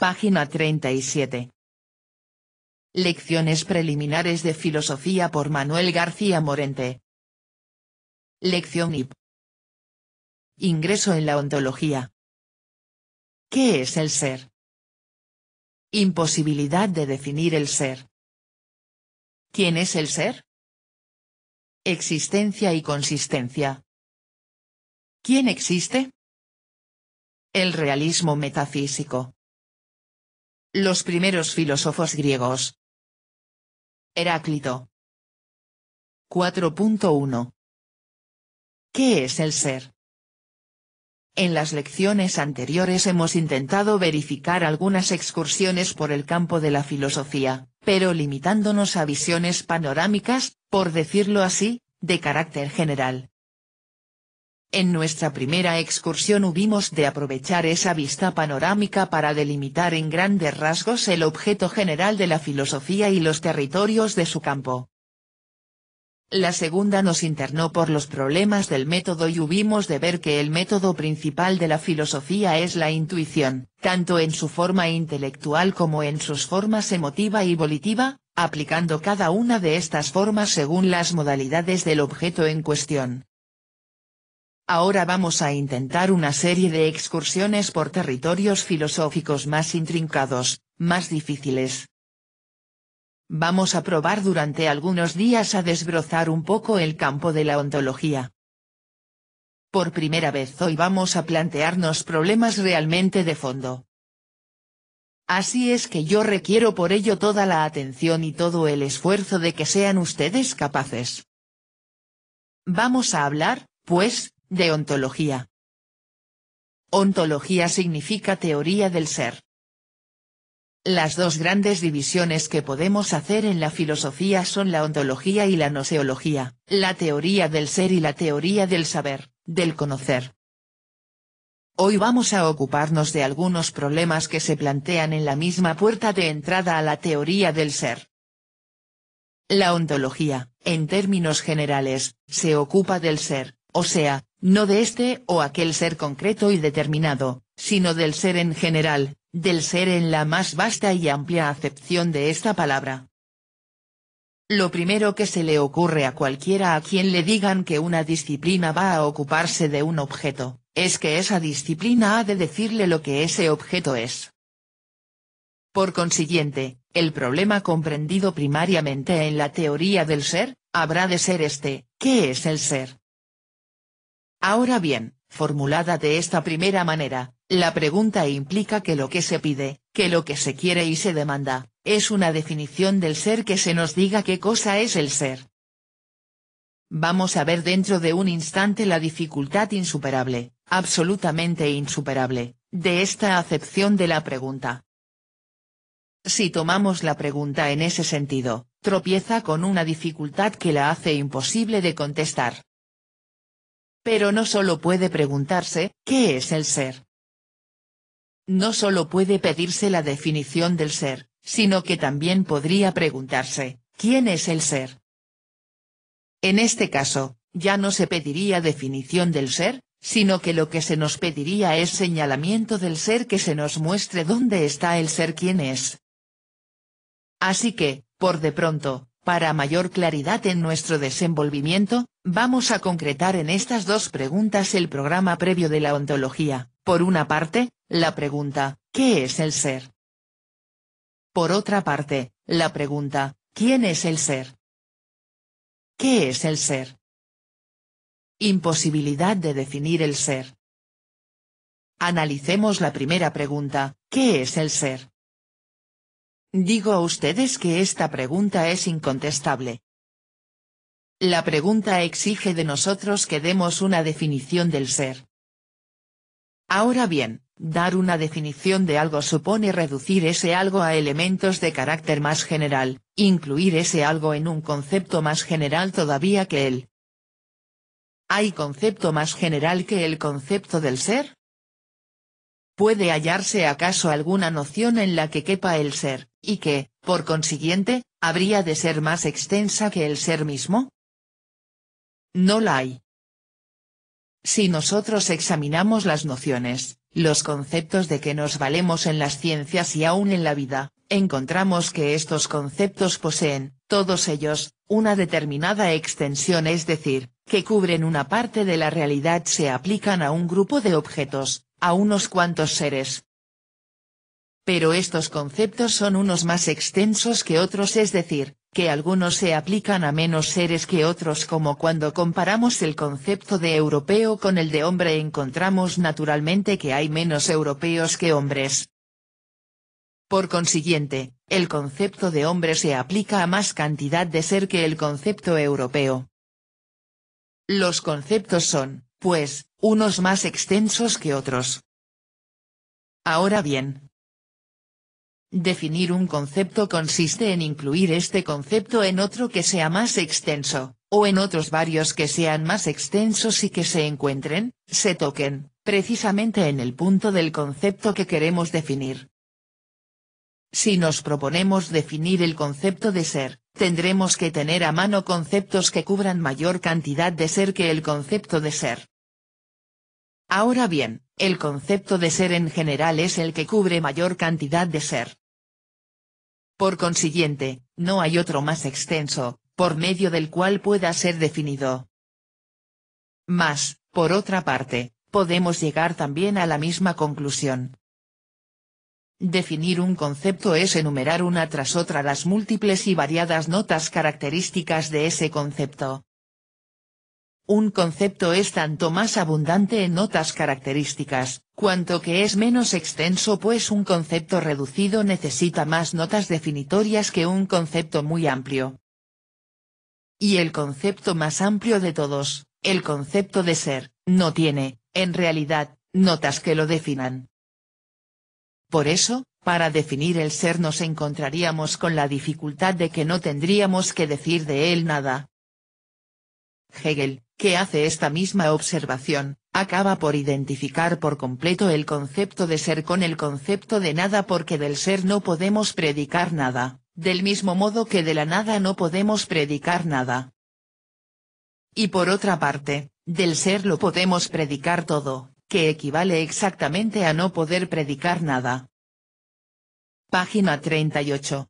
Página 37. Lecciones preliminares de filosofía por Manuel García Morente. Lección IP. Ingreso en la ontología. ¿Qué es el ser? Imposibilidad de definir el ser. ¿Quién es el ser? Existencia y consistencia. ¿Quién existe? El realismo metafísico. Los primeros filósofos griegos. Heráclito. 4.1. ¿Qué es el ser? En las lecciones anteriores hemos intentado verificar algunas excursiones por el campo de la filosofía, pero limitándonos a visiones panorámicas, por decirlo así, de carácter general. En nuestra primera excursión hubimos de aprovechar esa vista panorámica para delimitar en grandes rasgos el objeto general de la filosofía y los territorios de su campo. La segunda nos internó por los problemas del método y hubimos de ver que el método principal de la filosofía es la intuición, tanto en su forma intelectual como en sus formas emotiva y volitiva, aplicando cada una de estas formas según las modalidades del objeto en cuestión. Ahora vamos a intentar una serie de excursiones por territorios filosóficos más intrincados, más difíciles. Vamos a probar durante algunos días a desbrozar un poco el campo de la ontología. Por primera vez hoy vamos a plantearnos problemas realmente de fondo. Así es que yo requiero por ello toda la atención y todo el esfuerzo de que sean ustedes capaces. Vamos a hablar, pues, de ontología. Ontología significa teoría del ser. Las dos grandes divisiones que podemos hacer en la filosofía son la ontología y la noseología, la teoría del ser y la teoría del saber, del conocer. Hoy vamos a ocuparnos de algunos problemas que se plantean en la misma puerta de entrada a la teoría del ser. La ontología, en términos generales, se ocupa del ser, o sea, no de este o aquel ser concreto y determinado, sino del ser en general, del ser en la más vasta y amplia acepción de esta palabra. Lo primero que se le ocurre a cualquiera a quien le digan que una disciplina va a ocuparse de un objeto, es que esa disciplina ha de decirle lo que ese objeto es. Por consiguiente, el problema comprendido primariamente en la teoría del ser, habrá de ser este, ¿qué es el ser? Ahora bien, formulada de esta primera manera, la pregunta implica que lo que se pide, que lo que se quiere y se demanda, es una definición del ser que se nos diga qué cosa es el ser. Vamos a ver dentro de un instante la dificultad insuperable, absolutamente insuperable, de esta acepción de la pregunta. Si tomamos la pregunta en ese sentido, tropieza con una dificultad que la hace imposible de contestar. Pero no solo puede preguntarse, ¿qué es el ser? No solo puede pedirse la definición del ser, sino que también podría preguntarse, ¿quién es el ser? En este caso, ya no se pediría definición del ser, sino que lo que se nos pediría es señalamiento del ser que se nos muestre dónde está el ser quién es. Así que, por de pronto, para mayor claridad en nuestro desenvolvimiento, vamos a concretar en estas dos preguntas el programa previo de la ontología. Por una parte, la pregunta, ¿qué es el ser? Por otra parte, la pregunta, ¿quién es el ser? ¿Qué es el ser? Imposibilidad de definir el ser. Analicemos la primera pregunta, ¿qué es el ser? Digo a ustedes que esta pregunta es incontestable. La pregunta exige de nosotros que demos una definición del ser. Ahora bien, dar una definición de algo supone reducir ese algo a elementos de carácter más general, incluir ese algo en un concepto más general todavía que él. ¿Hay concepto más general que el concepto del ser? ¿Puede hallarse acaso alguna noción en la que quepa el ser? y que, por consiguiente, habría de ser más extensa que el ser mismo? No la hay. Si nosotros examinamos las nociones, los conceptos de que nos valemos en las ciencias y aún en la vida, encontramos que estos conceptos poseen, todos ellos, una determinada extensión es decir, que cubren una parte de la realidad se aplican a un grupo de objetos, a unos cuantos seres, pero estos conceptos son unos más extensos que otros es decir, que algunos se aplican a menos seres que otros como cuando comparamos el concepto de europeo con el de hombre encontramos naturalmente que hay menos europeos que hombres. Por consiguiente, el concepto de hombre se aplica a más cantidad de ser que el concepto europeo. Los conceptos son, pues, unos más extensos que otros. Ahora bien, Definir un concepto consiste en incluir este concepto en otro que sea más extenso, o en otros varios que sean más extensos y que se encuentren, se toquen, precisamente en el punto del concepto que queremos definir. Si nos proponemos definir el concepto de ser, tendremos que tener a mano conceptos que cubran mayor cantidad de ser que el concepto de ser. Ahora bien, el concepto de ser en general es el que cubre mayor cantidad de ser. Por consiguiente, no hay otro más extenso, por medio del cual pueda ser definido. Mas, por otra parte, podemos llegar también a la misma conclusión. Definir un concepto es enumerar una tras otra las múltiples y variadas notas características de ese concepto un concepto es tanto más abundante en notas características, cuanto que es menos extenso pues un concepto reducido necesita más notas definitorias que un concepto muy amplio. Y el concepto más amplio de todos, el concepto de ser, no tiene, en realidad, notas que lo definan. Por eso, para definir el ser nos encontraríamos con la dificultad de que no tendríamos que decir de él nada. Hegel, que hace esta misma observación, acaba por identificar por completo el concepto de ser con el concepto de nada porque del ser no podemos predicar nada, del mismo modo que de la nada no podemos predicar nada. Y por otra parte, del ser lo podemos predicar todo, que equivale exactamente a no poder predicar nada. Página 38.